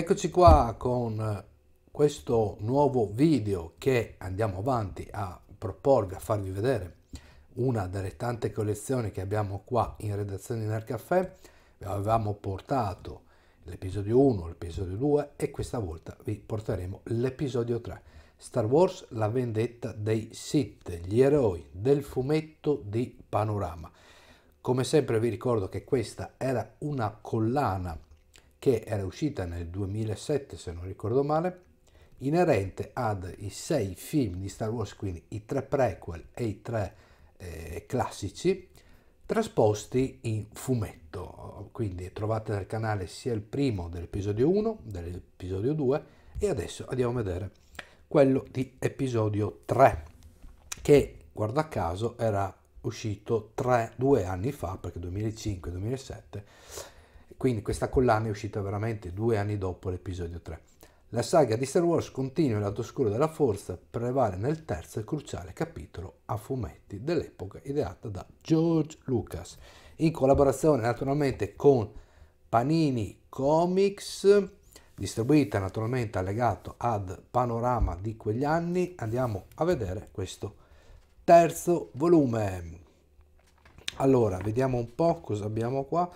Eccoci qua con questo nuovo video che andiamo avanti a proporvi, a farvi vedere una delle tante collezioni che abbiamo qua in redazione in Arcaffè. Vi avevamo portato l'episodio 1, l'episodio 2 e questa volta vi porteremo l'episodio 3. Star Wars, la vendetta dei Sith, gli eroi del fumetto di Panorama. Come sempre vi ricordo che questa era una collana che era uscita nel 2007 se non ricordo male, inerente ad i sei film di Star Wars, quindi i tre prequel e i tre eh, classici, trasposti in fumetto. Quindi trovate nel canale sia il primo dell'episodio 1, dell'episodio 2 e adesso andiamo a vedere quello di episodio 3, che guarda caso era uscito tre, due anni fa, perché 2005-2007 quindi questa collana è uscita veramente due anni dopo l'episodio 3. La saga di Star Wars continua il lato oscuro della forza, prevale nel terzo e cruciale capitolo a fumetti dell'epoca ideata da George Lucas, in collaborazione naturalmente con Panini Comics, distribuita naturalmente allegato ad Panorama di quegli anni. Andiamo a vedere questo terzo volume. Allora, vediamo un po' cosa abbiamo qua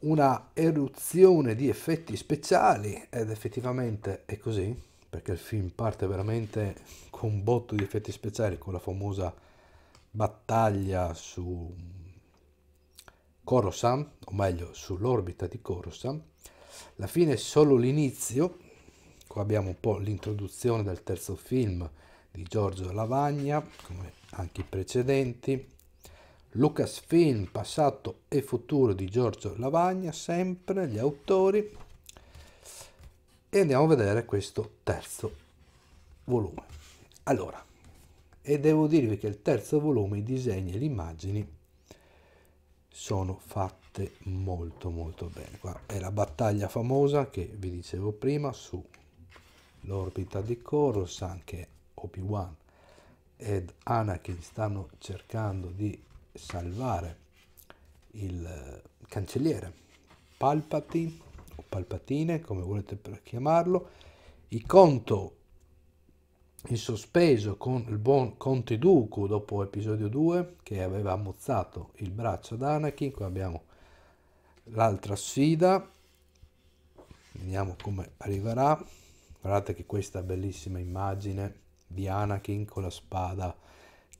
una eruzione di effetti speciali ed effettivamente è così perché il film parte veramente con un botto di effetti speciali con la famosa battaglia su Corosam o meglio sull'orbita di Corosam la fine è solo l'inizio qua abbiamo un po' l'introduzione del terzo film di Giorgio Lavagna come anche i precedenti Lucasfilm, passato e futuro di Giorgio Lavagna, sempre gli autori. E andiamo a vedere questo terzo volume. Allora, e devo dirvi che il terzo volume, i disegni e le immagini sono fatte molto molto bene. Qua è la battaglia famosa che vi dicevo prima sull'orbita di Coruscant che Obi-Wan ed Anakin stanno cercando di salvare il eh, cancelliere Palpati o Palpatine, come volete chiamarlo, il conto in sospeso con il buon Conte Dooku dopo episodio 2 che aveva ammozzato il braccio ad Anakin, qua abbiamo l'altra sfida, vediamo come arriverà, guardate che questa bellissima immagine di Anakin con la spada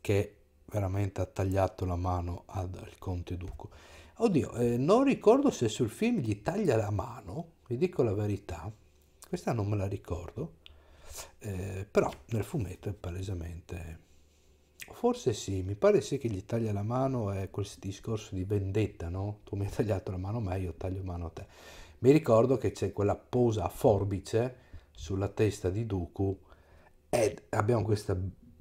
che veramente ha tagliato la mano al conte Duco. Oddio, eh, non ricordo se sul film gli taglia la mano, vi dico la verità, questa non me la ricordo, eh, però nel fumetto è palesemente... Forse sì, mi pare sì che gli taglia la mano è quel discorso di vendetta, no? Tu mi hai tagliato la mano a me, io taglio mano a te. Mi ricordo che c'è quella posa a forbice sulla testa di Dooku ed abbiamo questa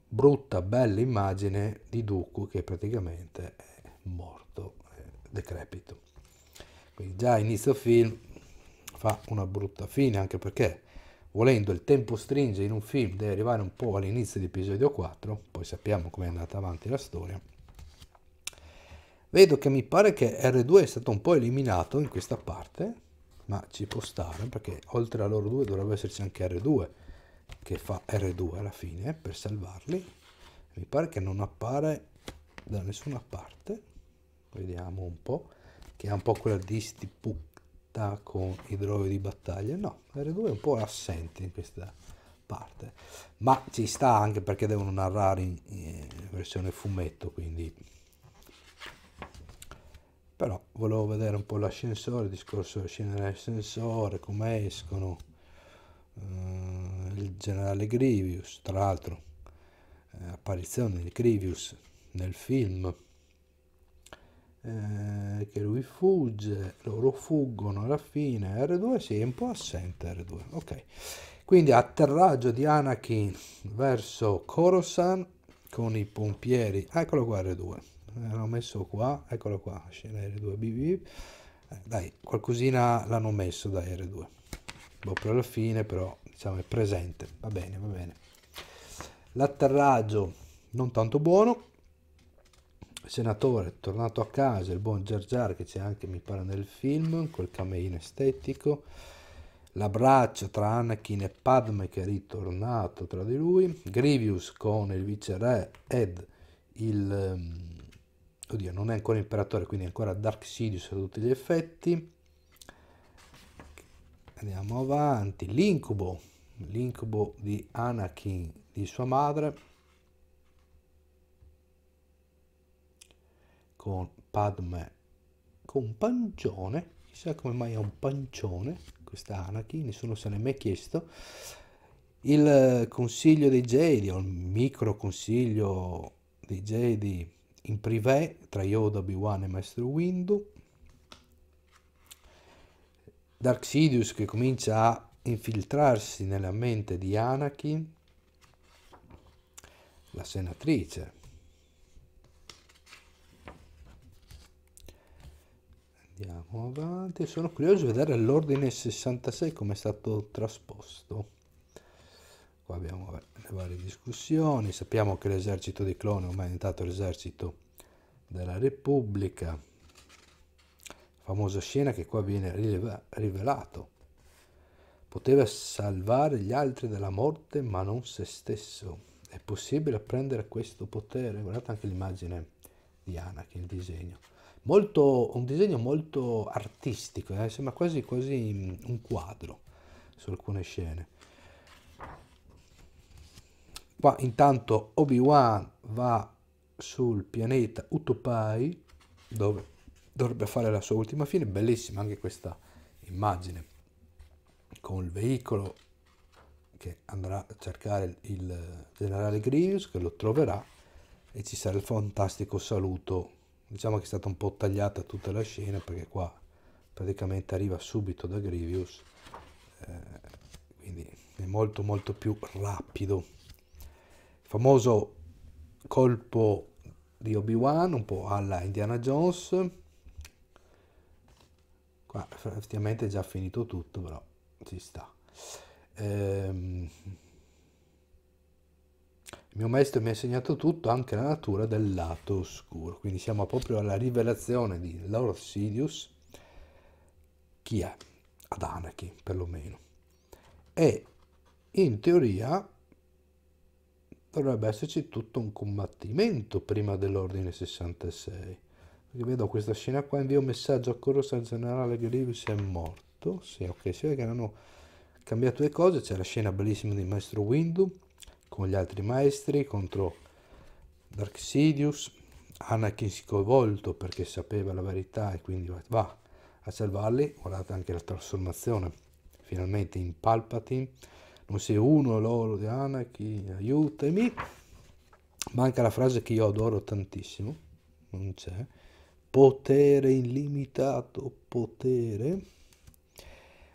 brutta, bella immagine di Dooku che praticamente è morto, è decrepito. Quindi già inizio film fa una brutta fine, anche perché volendo il tempo stringe in un film, deve arrivare un po' all'inizio di episodio 4, poi sappiamo come è andata avanti la storia. Vedo che mi pare che R2 è stato un po' eliminato in questa parte, ma ci può stare perché oltre a loro due dovrebbe esserci anche R2 che fa R2 alla fine per salvarli mi pare che non appare da nessuna parte vediamo un po' che è un po' quella distipucta con i droni di battaglia no, R2 è un po' assente in questa parte ma ci sta anche perché devono narrare in, in versione fumetto quindi però volevo vedere un po' l'ascensore il discorso della scena dell'ascensore come escono eh, il generale Grievous, tra l'altro eh, apparizione di Grievous nel film eh, che lui fugge, loro fuggono alla fine, R2 si sì, è un po' assente R2, ok. Quindi atterraggio di Anakin verso Coruscant con i pompieri, eccolo qua R2, eh, l'hanno messo qua, eccolo qua, scena R2, BB. Eh, dai, qualcosina l'hanno messo da R2, boh, proprio alla fine però diciamo è presente, va bene, va bene. L'atterraggio non tanto buono, senatore tornato a casa, il buon Gergiar che c'è anche mi pare nel film, col cameino estetico, l'abbraccio tra Anakin e Padme che è ritornato tra di lui, Grievous con il viceré ed il... Ehm, oddio, non è ancora imperatore, quindi è ancora Dark Sidious a tutti gli effetti. Andiamo avanti, l'incubo, l'incubo di Anakin, di sua madre, con Padme, con un pancione, chissà come mai ha un pancione, questa Anakin, nessuno se n'è mai chiesto, il eh, consiglio dei Jedi, o il micro consiglio dei Jedi in privé tra Yoda, B1 e Maestro Windu, Dark Sidious che comincia a infiltrarsi nella mente di Anakin, la senatrice. Andiamo avanti, sono curioso di vedere l'ordine 66 come è stato trasposto. Qua abbiamo le varie discussioni, sappiamo che l'esercito dei cloni è diventato l'esercito della Repubblica famosa scena che qua viene rivelato. Poteva salvare gli altri dalla morte, ma non se stesso. È possibile prendere questo potere? Guardate anche l'immagine di Anakin, il disegno. Molto, un disegno molto artistico, eh? sembra quasi, quasi mm, un quadro su alcune scene. Qua intanto Obi-Wan va sul pianeta Utopai, dove dovrebbe fare la sua ultima fine, bellissima anche questa immagine con il veicolo che andrà a cercare il generale Grievous che lo troverà e ci sarà il fantastico saluto diciamo che è stata un po' tagliata tutta la scena perché qua praticamente arriva subito da Grievous eh, quindi è molto molto più rapido il famoso colpo di Obi-Wan un po' alla Indiana Jones Qua effettivamente è già finito tutto, però ci sta. Ehm, il mio maestro mi ha insegnato tutto, anche la natura del lato oscuro. Quindi siamo proprio alla rivelazione di Lord Sidious, chi è? Ad Anakin, perlomeno. E in teoria dovrebbe esserci tutto un combattimento prima dell'Ordine 66 vedo questa scena qua, invio un messaggio a Corrosa al generale Grievous è morto, sì ok, si vede che hanno cambiato le cose, c'è la scena bellissima di Maestro Windu con gli altri maestri contro Dark Sidious, Anakin si coinvolto perché sapeva la verità e quindi va a salvarli, guardate anche la trasformazione finalmente in Palpatine, non sei uno loro di Anakin, aiutami, manca la frase che io adoro tantissimo, non c'è, potere illimitato potere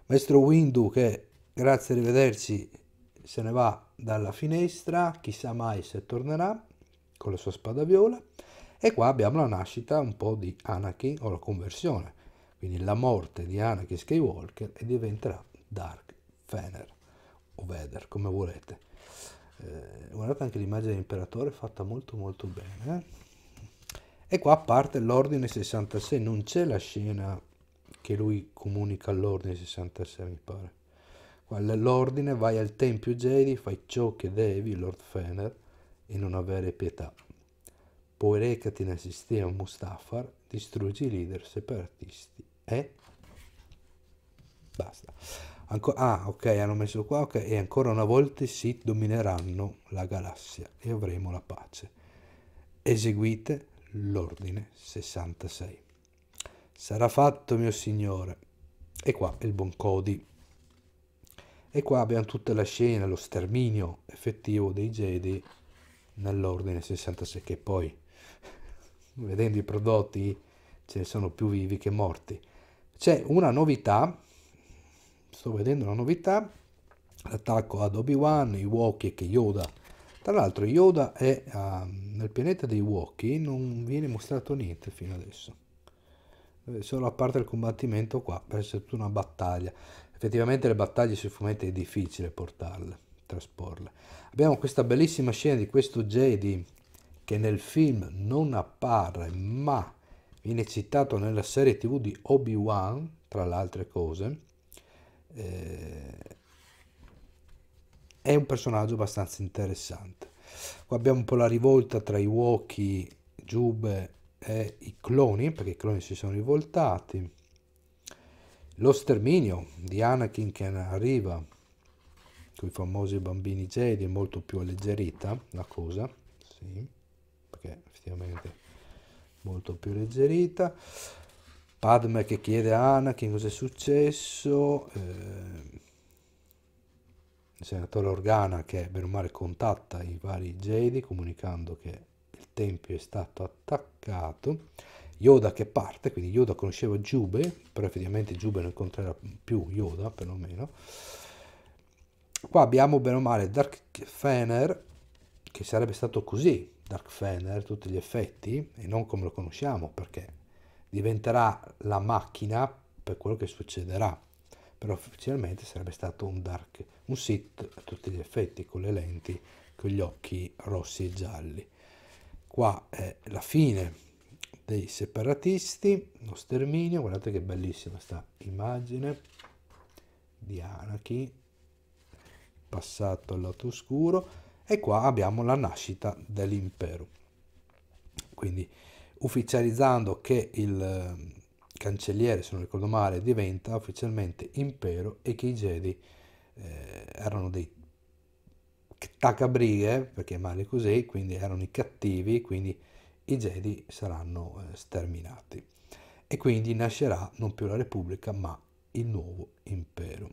maestro Windu che grazie arrivederci se ne va dalla finestra chissà mai se tornerà con la sua spada viola e qua abbiamo la nascita un po' di Anakin o la conversione quindi la morte di Anakin Skywalker e diventerà Dark Fener o Vader come volete eh, guardate anche l'immagine dell'imperatore fatta molto molto bene eh? E qua parte l'ordine 66, non c'è la scena che lui comunica all'ordine 66, mi pare. L'ordine vai al tempio Jedi, fai ciò che devi, Lord Fener, e non avere pietà. Poi recati nel sistema Mustafar, distruggi i leader separatisti. E? Basta. Anco ah, ok, hanno messo qua, ok, e ancora una volta si domineranno la galassia e avremo la pace. Eseguite l'ordine 66. Sarà fatto, mio signore. E qua il buon Cody. E qua abbiamo tutta la scena, lo sterminio effettivo dei Jedi nell'ordine 66, che poi, vedendo i prodotti, ce ne sono più vivi che morti. C'è una novità, sto vedendo una novità, l'attacco ad Obi-Wan, i Wookiees che Yoda tra l'altro Yoda è uh, nel pianeta dei Wookiee, non viene mostrato niente fino adesso. Eh, solo a parte il combattimento qua, per essere tutta una battaglia. Effettivamente le battaglie sui fumetti è difficile portarle, trasporle. Abbiamo questa bellissima scena di questo Jedi che nel film non appare, ma viene citato nella serie tv di Obi-Wan, tra le altre cose. Eh, è un personaggio abbastanza interessante. Qua abbiamo un po' la rivolta tra i Woki, Giube e i cloni, perché i cloni si sono rivoltati. Lo sterminio di Anakin che arriva con i famosi bambini Jedi è molto più alleggerita la cosa, sì, perché effettivamente molto più alleggerita. Padme che chiede a Anakin cosa è successo. Eh, il senatore Organa che bene o male contatta i vari Jedi comunicando che il tempio è stato attaccato, Yoda che parte, quindi Yoda conosceva Giube, però effettivamente Giube non incontrerà più Yoda perlomeno. Qua abbiamo bene o male Dark Fener, che sarebbe stato così, Dark Fener, tutti gli effetti, e non come lo conosciamo, perché diventerà la macchina per quello che succederà però ufficialmente sarebbe stato un dark, un sit a tutti gli effetti, con le lenti, con gli occhi rossi e gialli. Qua è la fine dei separatisti, lo sterminio, guardate che bellissima sta immagine di Anakin, passato al lato oscuro, e qua abbiamo la nascita dell'impero. Quindi ufficializzando che il cancelliere, se non ricordo male, diventa ufficialmente impero e che i Jedi eh, erano dei tacabrighe, perché male così, quindi erano i cattivi, quindi i Jedi saranno eh, sterminati. E quindi nascerà non più la Repubblica, ma il nuovo impero.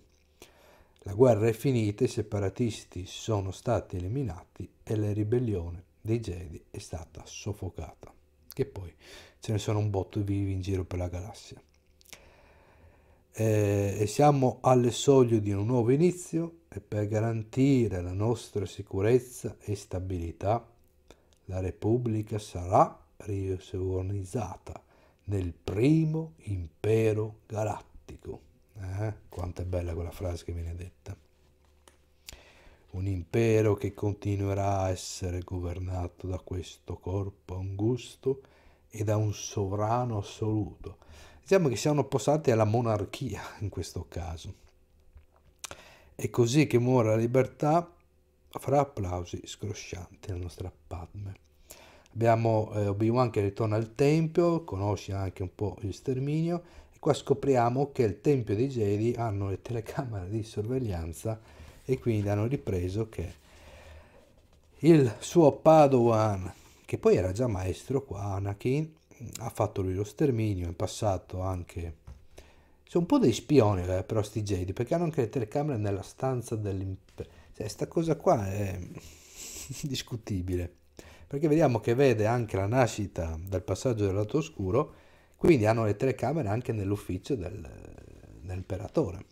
La guerra è finita, i separatisti sono stati eliminati e la ribellione dei Jedi è stata soffocata che poi ce ne sono un botto vivi in giro per la galassia. Eh, e siamo alle soglie di un nuovo inizio e per garantire la nostra sicurezza e stabilità la Repubblica sarà riorganizzata nel primo impero galattico. Eh? Quanto è bella quella frase che viene detta un impero che continuerà a essere governato da questo corpo angusto e da un sovrano assoluto. Diciamo che siamo passati alla monarchia in questo caso. È così che muore la libertà fra applausi scroscianti alla nostra Padme. Abbiamo eh, Obi-Wan che ritorna al Tempio, conosce anche un po' il sterminio e qua scopriamo che il Tempio dei Jedi hanno le telecamere di sorveglianza e quindi hanno ripreso che il suo Padovan, che poi era già maestro qua, Anakin, ha fatto lui lo sterminio, in passato anche... Sono un po' dei spioni eh, però sti Jedi, perché hanno anche le telecamere nella stanza dell'impero. Cioè, sta cosa qua è discutibile, perché vediamo che vede anche la nascita dal passaggio del lato oscuro, quindi hanno le telecamere anche nell'ufficio del, dell'imperatore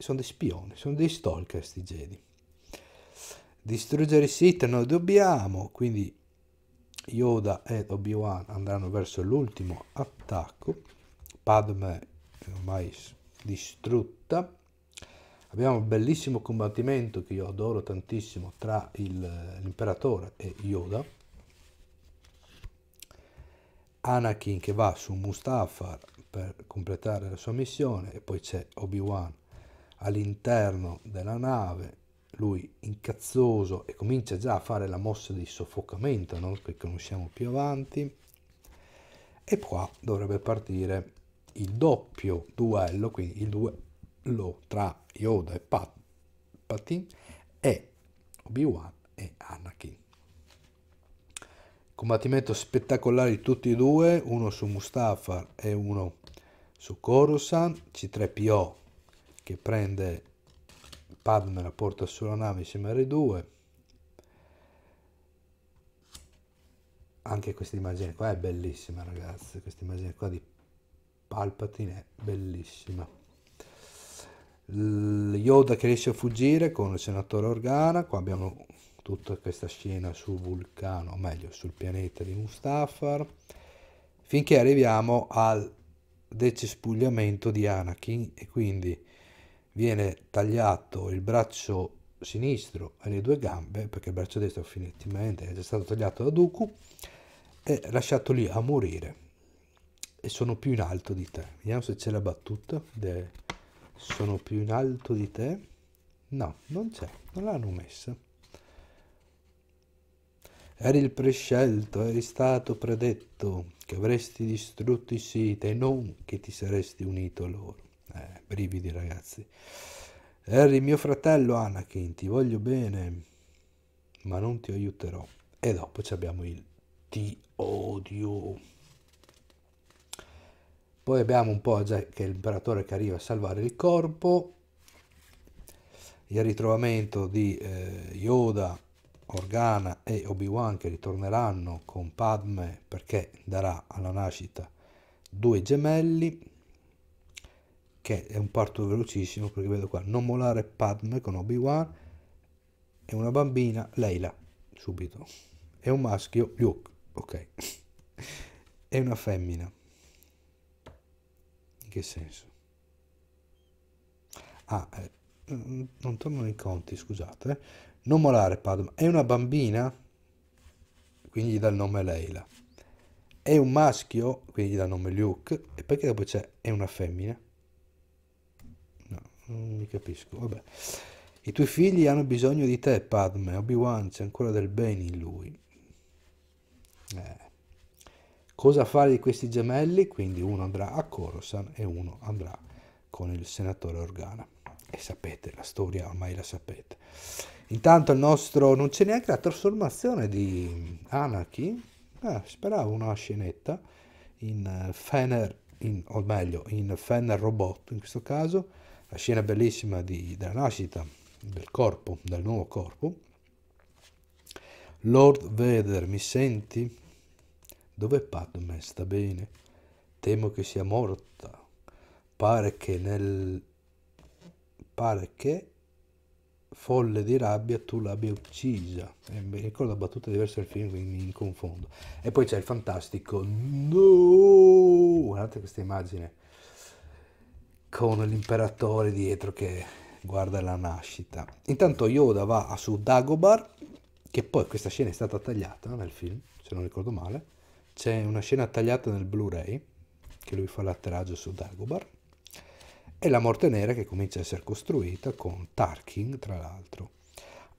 sono dei spioni, sono dei stalker sti Jedi. Distruggere Sith noi dobbiamo, quindi Yoda ed Obi-Wan andranno verso l'ultimo attacco. Padme è ormai distrutta. Abbiamo un bellissimo combattimento che io adoro tantissimo tra il, l'imperatore e Yoda. Anakin che va su Mustafar per completare la sua missione e poi c'è Obi-Wan all'interno della nave, lui incazzoso e comincia già a fare la mossa di soffocamento no? che conosciamo più avanti e qua dovrebbe partire il doppio duello, quindi il duello tra Yoda e Pat Palpatine e Obi-Wan e Anakin. Combattimento spettacolare di tutti e due, uno su Mustafar e uno su Coruscant, C3PO che prende Padme la porta sulla nave insieme a R2 anche questa immagine qua è bellissima ragazzi questa immagine qua di Palpatine è bellissima L Yoda che riesce a fuggire con il senatore Organa qua abbiamo tutta questa scena sul vulcano o meglio sul pianeta di Mustafar finché arriviamo al decespugliamento di Anakin e quindi viene tagliato il braccio sinistro e le due gambe, perché il braccio destro effettivamente è già stato tagliato da Dooku, e lasciato lì a morire. E sono più in alto di te. Vediamo se c'è la battuta. De... Sono più in alto di te. No, non c'è, non l'hanno messa. Eri il prescelto, eri stato predetto che avresti distrutto i siti e non che ti saresti unito a loro. Eh, brividi ragazzi. Harry, mio fratello Anakin, ti voglio bene, ma non ti aiuterò. E dopo abbiamo il ti odio. Poi abbiamo un po' già che l'imperatore che arriva a salvare il corpo, il ritrovamento di eh, Yoda, Organa e Obi-Wan che ritorneranno con Padme perché darà alla nascita due gemelli che è un parto velocissimo perché vedo qua non molare Padme con Obi-Wan e una bambina Leila subito e un maschio Luke ok e una femmina in che senso? ah eh, non tornano i conti scusate eh. non molare Padme è una bambina quindi dal dà il nome Leila è un maschio quindi gli nome Luke e perché dopo c'è è una femmina non mm, mi capisco, vabbè. I tuoi figli hanno bisogno di te, Padme, Obi-Wan, c'è ancora del bene in lui. Eh. Cosa fare di questi gemelli? Quindi uno andrà a Coruscant e uno andrà con il senatore Organa. E sapete, la storia ormai la sapete. Intanto il nostro... non c'è neanche la trasformazione di Anakin? Eh, speravo una scenetta in eh, Fener, in, o meglio, in Fener Robot in questo caso la scena bellissima di, della nascita del corpo, del nuovo corpo. Lord Vader, mi senti? Dove è Padme sta bene? Temo che sia morta. Pare che nel... Pare che folle di rabbia tu l'abbia uccisa. E eh, mi ricordo la battuta diversa del film, quindi mi confondo. E poi c'è il fantastico. No! Guardate questa immagine con l'imperatore dietro che guarda la nascita. Intanto Yoda va su Dagobar, che poi questa scena è stata tagliata nel film, se non ricordo male. C'è una scena tagliata nel Blu-ray, che lui fa l'atterraggio su Dagobar. E la Morte Nera che comincia a essere costruita con Tarkin, tra l'altro.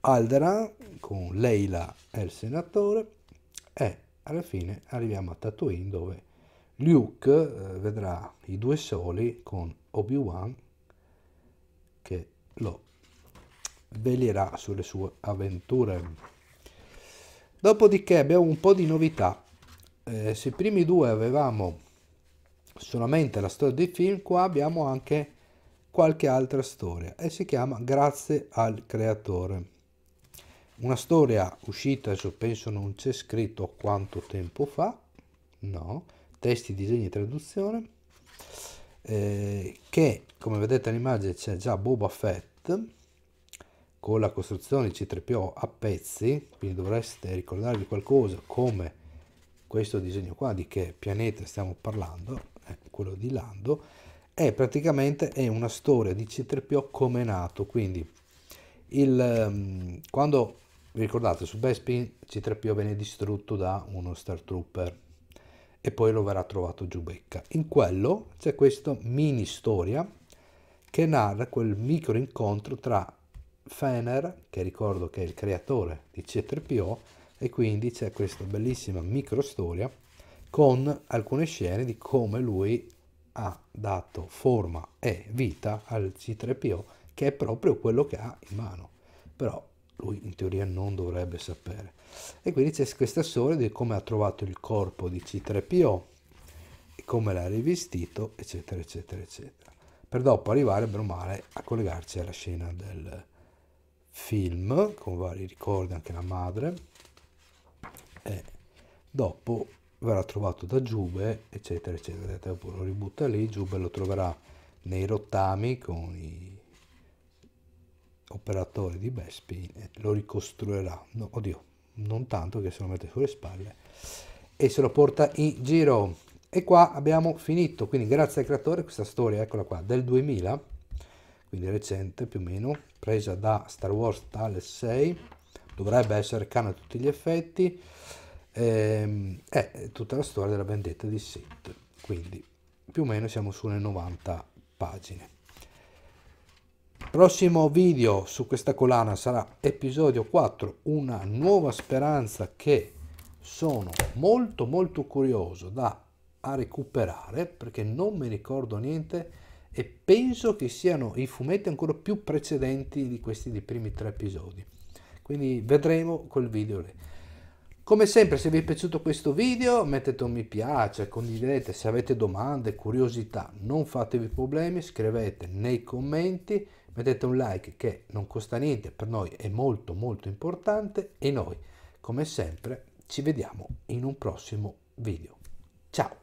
Alderan con Leila e il senatore e alla fine arriviamo a Tatooine dove Luke eh, vedrà i due soli con Obi-Wan che lo velierà sulle sue avventure. Dopodiché abbiamo un po' di novità. Eh, se i primi due avevamo solamente la storia dei film, qua abbiamo anche qualche altra storia e si chiama Grazie al creatore. Una storia uscita, adesso penso non c'è scritto quanto tempo fa, no, testi, disegni e traduzione eh, che come vedete all'immagine c'è già Boba Fett con la costruzione di C3PO a pezzi, quindi dovreste ricordarvi qualcosa come questo disegno qua di che pianeta stiamo parlando, eh, quello di Lando, è praticamente è una storia di C3PO come è nato, quindi il, ehm, quando vi ricordate su Bespin C3PO viene distrutto da uno Star Trooper e poi lo verrà trovato Giubecca. In quello c'è questa mini storia che narra quel micro incontro tra Fener, che ricordo che è il creatore di C3PO, e quindi c'è questa bellissima micro storia con alcune scene di come lui ha dato forma e vita al C3PO, che è proprio quello che ha in mano. Però lui in teoria non dovrebbe sapere. E quindi c'è questa storia di come ha trovato il corpo di C3PO e come l'ha rivestito, eccetera, eccetera, eccetera. Per dopo arrivare, bene o male, a collegarci alla scena del film, con vari ricordi anche la madre, e dopo verrà trovato da Giube, eccetera, eccetera. Oppure lo ributta lì, Giube lo troverà nei rottami con i operatore di backspin eh, lo ricostruirà, no, oddio, non tanto che se lo mette sulle spalle e se lo porta in giro. E qua abbiamo finito, quindi grazie al creatore questa storia, eccola qua, del 2000, quindi recente più o meno, presa da Star Wars Tale 6, dovrebbe essere cana a tutti gli effetti, ehm, è tutta la storia della vendetta di Sith, quindi più o meno siamo sulle 90 pagine prossimo video su questa collana sarà episodio 4 una nuova speranza che sono molto molto curioso da recuperare perché non mi ricordo niente e penso che siano i fumetti ancora più precedenti di questi dei primi tre episodi quindi vedremo quel video lì come sempre se vi è piaciuto questo video mettete un mi piace condividete se avete domande curiosità non fatevi problemi scrivete nei commenti mettete un like che non costa niente, per noi è molto molto importante e noi come sempre ci vediamo in un prossimo video. Ciao!